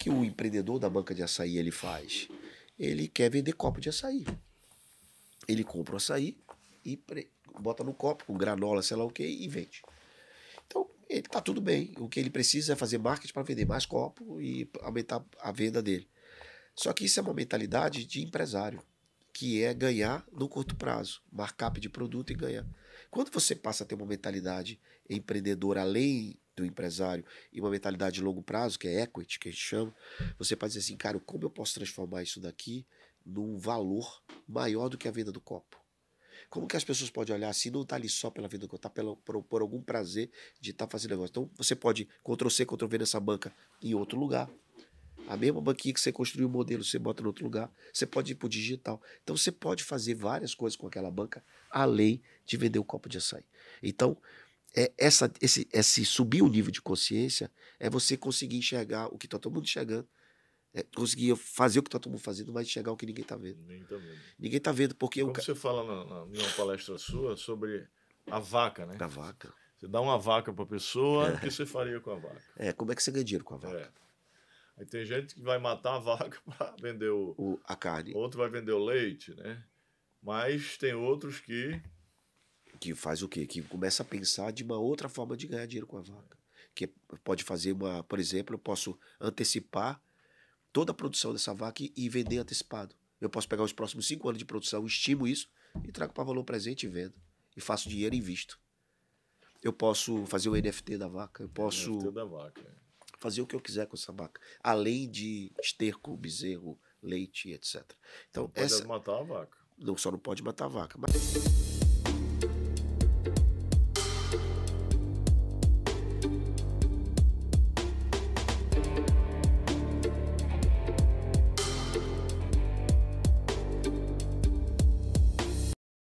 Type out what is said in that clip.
que o empreendedor da banca de açaí ele faz? Ele quer vender copo de açaí. Ele compra o açaí e pre... bota no copo com granola, sei lá o que, e vende. Então, ele tá tudo bem. O que ele precisa é fazer marketing para vender mais copo e aumentar a venda dele. Só que isso é uma mentalidade de empresário, que é ganhar no curto prazo, markup de produto e ganhar. Quando você passa a ter uma mentalidade empreendedora além do empresário e uma mentalidade de longo prazo, que é equity, que a gente chama, você pode dizer assim, cara, como eu posso transformar isso daqui num valor maior do que a venda do copo? Como que as pessoas podem olhar assim, não tá ali só pela venda do copo, tá pela, por, por algum prazer de estar tá fazendo negócio? Então, você pode Ctrl-C, Ctrl-V nessa banca em outro lugar. A mesma banquinha que você construiu o modelo, você bota em outro lugar, você pode ir para o digital. Então você pode fazer várias coisas com aquela banca, além de vender o um copo de açaí. Então, é essa, esse, esse subir o nível de consciência é você conseguir enxergar o que está todo mundo enxergando. É conseguir fazer o que está todo mundo fazendo, mas chegar o que ninguém está vendo. Ninguém está vendo. Ninguém tá vendo porque... Como ca... você fala na, na, palestra sua sobre a vaca, né? A vaca. Você dá uma vaca para a pessoa, é. o que você faria com a vaca? É, como é que você ganha dinheiro com a é. vaca? É. Aí tem gente que vai matar a vaca para vender o, o, a carne. Outro vai vender o leite, né? Mas tem outros que que faz o quê? Que começa a pensar de uma outra forma de ganhar dinheiro com a vaca. Que pode fazer uma, por exemplo, eu posso antecipar toda a produção dessa vaca e vender antecipado. Eu posso pegar os próximos cinco anos de produção, estimo isso e trago para valor presente e vendo. E faço dinheiro e invisto. Eu posso fazer o NFT da vaca, eu posso vaca. É. fazer o que eu quiser com essa vaca, além de esterco, bezerro, leite, etc. Então, não pode essa... matar a vaca. Não só não pode matar a vaca, mas